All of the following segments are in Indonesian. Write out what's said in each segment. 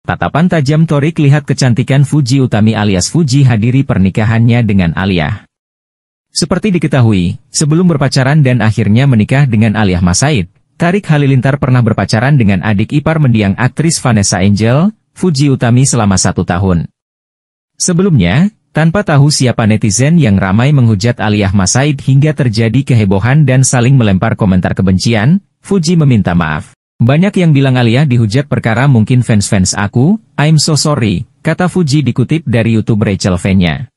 Tatapan tajam Torik lihat kecantikan Fuji Utami alias Fuji hadiri pernikahannya dengan Alia. Seperti diketahui, sebelum berpacaran dan akhirnya menikah dengan Alia Masaid, Tarik Halilintar pernah berpacaran dengan adik ipar mendiang aktris Vanessa Angel, Fuji Utami selama satu tahun. Sebelumnya, tanpa tahu siapa netizen yang ramai menghujat Alia Masaid hingga terjadi kehebohan dan saling melempar komentar kebencian, Fuji meminta maaf. Banyak yang bilang Alia dihujat perkara mungkin fans-fans aku, I'm so sorry, kata Fuji dikutip dari YouTube Rachel Fenya.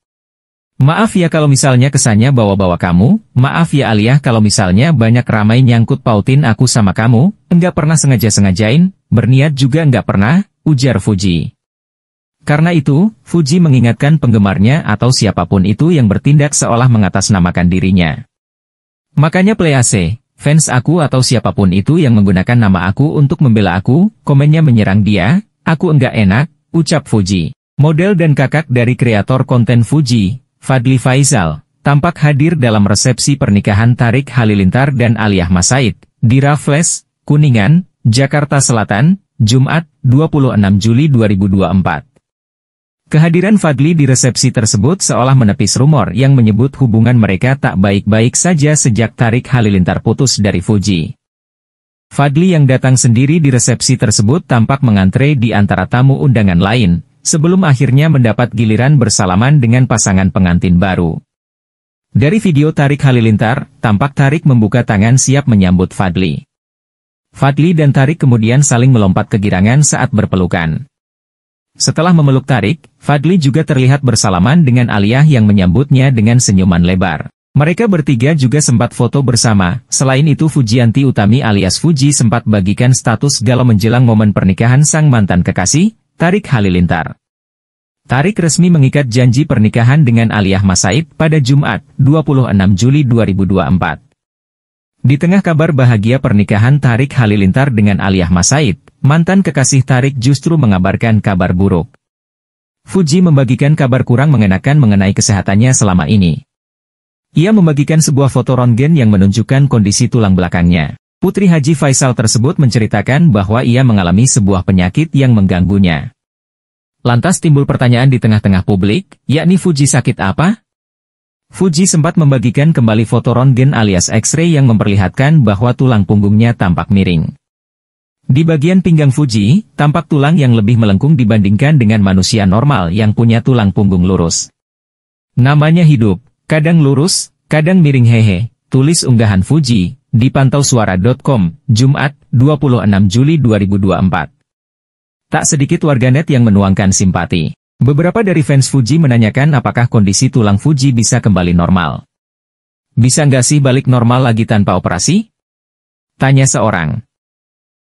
Maaf ya kalau misalnya kesannya bawa-bawa kamu, maaf ya Alia kalau misalnya banyak ramai nyangkut pautin aku sama kamu, enggak pernah sengaja-sengajain, berniat juga enggak pernah, ujar Fuji. Karena itu, Fuji mengingatkan penggemarnya atau siapapun itu yang bertindak seolah mengatasnamakan dirinya. Makanya play AC, fans aku atau siapapun itu yang menggunakan nama aku untuk membela aku, komennya menyerang dia, aku enggak enak, ucap Fuji. Model dan kakak dari kreator konten Fuji, Fadli Faizal, tampak hadir dalam resepsi pernikahan Tarik Halilintar dan Aliyah Masaid, di Raffles, Kuningan, Jakarta Selatan, Jumat, 26 Juli 2024. Kehadiran Fadli di resepsi tersebut seolah menepis rumor yang menyebut hubungan mereka tak baik-baik saja sejak Tarik Halilintar putus dari Fuji. Fadli yang datang sendiri di resepsi tersebut tampak mengantre di antara tamu undangan lain, sebelum akhirnya mendapat giliran bersalaman dengan pasangan pengantin baru. Dari video Tarik Halilintar, tampak Tarik membuka tangan siap menyambut Fadli. Fadli dan Tarik kemudian saling melompat kegirangan saat berpelukan. Setelah memeluk Tarik, Fadli juga terlihat bersalaman dengan Aliyah yang menyambutnya dengan senyuman lebar. Mereka bertiga juga sempat foto bersama, selain itu Fujianti Utami alias Fuji sempat bagikan status galau menjelang momen pernikahan sang mantan kekasih, Tarik Halilintar. Tarik resmi mengikat janji pernikahan dengan Aliyah Masaid pada Jumat, 26 Juli 2024. Di tengah kabar bahagia pernikahan Tarik Halilintar dengan Aliyah Masaid, Mantan kekasih Tarik justru mengabarkan kabar buruk. Fuji membagikan kabar kurang mengenakan mengenai kesehatannya selama ini. Ia membagikan sebuah foto rontgen yang menunjukkan kondisi tulang belakangnya. Putri Haji Faisal tersebut menceritakan bahwa ia mengalami sebuah penyakit yang mengganggunya. Lantas timbul pertanyaan di tengah-tengah publik, yakni Fuji sakit apa? Fuji sempat membagikan kembali foto rontgen alias X-ray yang memperlihatkan bahwa tulang punggungnya tampak miring. Di bagian pinggang Fuji, tampak tulang yang lebih melengkung dibandingkan dengan manusia normal yang punya tulang punggung lurus. Namanya hidup, kadang lurus, kadang miring hehe, tulis unggahan Fuji, dipantau suara.com, Jumat, 26 Juli 2024. Tak sedikit warganet yang menuangkan simpati. Beberapa dari fans Fuji menanyakan apakah kondisi tulang Fuji bisa kembali normal. Bisa nggak sih balik normal lagi tanpa operasi? Tanya seorang.